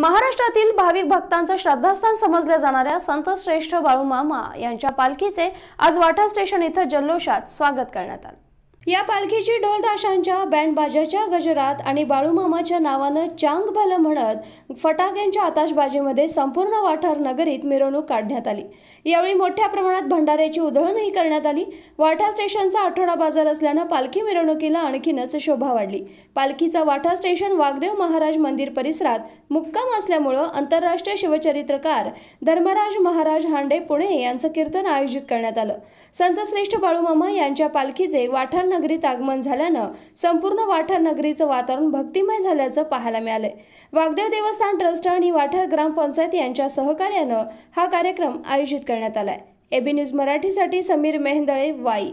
महाराष्ट्रातील भाविक भक्तांचं श्रद्धास्थान समजल्या जाणाऱ्या संत श्रेष्ठ बाळू मामा यांच्या पालखीचे आज वाटा स्टेशन इथं जल्लोषात स्वागत करण्यात आलं या पालखीची डोलदाशांच्या बँडबाजाच्या गजरात आणि बाळूमामाच्या नावानं चांग भलं म्हणत फटाक्यांच्या आताशबाजीमध्ये संपूर्ण वाठार नगरीत मिरवणूक काढण्यात आली यावेळी मोठ्या प्रमाणात भंडाऱ्याची उधळणही करण्यात आली वाठा स्टेशनचा आठवडा बाजार असल्यानं पालखी मिरवणुकीला आणखीनच शोभा वाढली पालखीचा वाठा स्टेशन वागदेव महाराज मंदिर परिसरात मुक्काम असल्यामुळं आंतरराष्ट्रीय शिवचरित्रकार धर्मराज महाराज हांडे पुणे यांचं कीर्तन आयोजित करण्यात आलं संतश्रेष्ठ बाळूमामा यांच्या पालखीचे वाठार नगरीत आगमन झाल्यानं संपूर्ण वाठार नगरीचं वातावरण भक्तिमय झाल्याचं पाहायला मिळालंय वाघदेव देवस्थान ट्रस्ट आणि वाठार ग्रामपंचायत यांच्या सहकार्यानं हा कार्यक्रम आयोजित करण्यात आलाय एबी न्यूज मराठीसाठी समीर मेहंदळे वाई